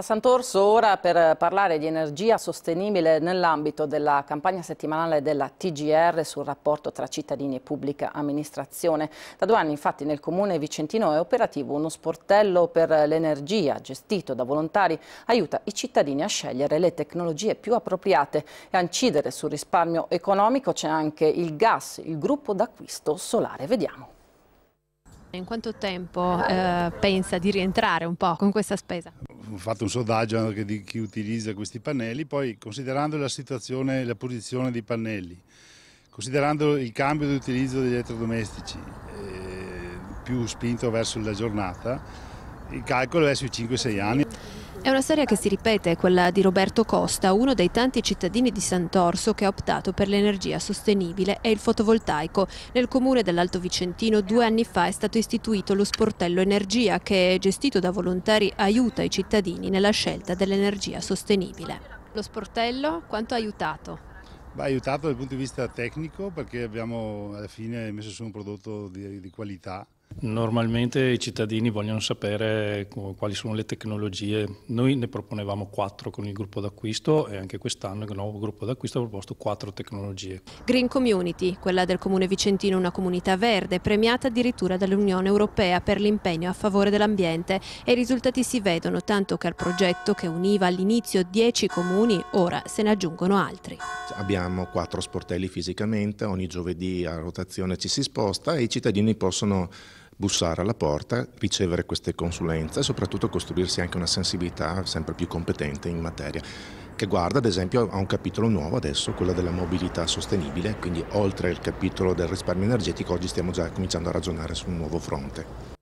A Sant'Orso ora per parlare di energia sostenibile nell'ambito della campagna settimanale della TGR sul rapporto tra cittadini e pubblica amministrazione. Da due anni infatti nel comune vicentino è operativo uno sportello per l'energia gestito da volontari, aiuta i cittadini a scegliere le tecnologie più appropriate e a incidere sul risparmio economico c'è anche il gas, il gruppo d'acquisto solare. Vediamo. In quanto tempo eh, pensa di rientrare un po' con questa spesa? ho fatto un sondaggio anche di chi utilizza questi pannelli, poi considerando la situazione e la posizione dei pannelli, considerando il cambio di utilizzo degli elettrodomestici eh, più spinto verso la giornata, il calcolo è sui 5-6 anni. È una storia che si ripete, quella di Roberto Costa, uno dei tanti cittadini di Sant'Orso che ha optato per l'energia sostenibile e il fotovoltaico. Nel comune dell'Alto Vicentino due anni fa è stato istituito lo sportello Energia che, gestito da volontari, aiuta i cittadini nella scelta dell'energia sostenibile. Lo sportello quanto ha aiutato? Ha aiutato dal punto di vista tecnico perché abbiamo alla fine messo su un prodotto di, di qualità Normalmente i cittadini vogliono sapere quali sono le tecnologie. Noi ne proponevamo quattro con il gruppo d'acquisto e anche quest'anno il nuovo gruppo d'acquisto ha proposto quattro tecnologie. Green Community, quella del comune vicentino, una comunità verde, premiata addirittura dall'Unione Europea per l'impegno a favore dell'ambiente e i risultati si vedono tanto che al progetto che univa all'inizio dieci comuni ora se ne aggiungono altri. Abbiamo quattro sportelli fisicamente, ogni giovedì a rotazione ci si sposta e i cittadini possono bussare alla porta, ricevere queste consulenze e soprattutto costruirsi anche una sensibilità sempre più competente in materia che guarda ad esempio a un capitolo nuovo adesso, quello della mobilità sostenibile, quindi oltre al capitolo del risparmio energetico oggi stiamo già cominciando a ragionare su un nuovo fronte.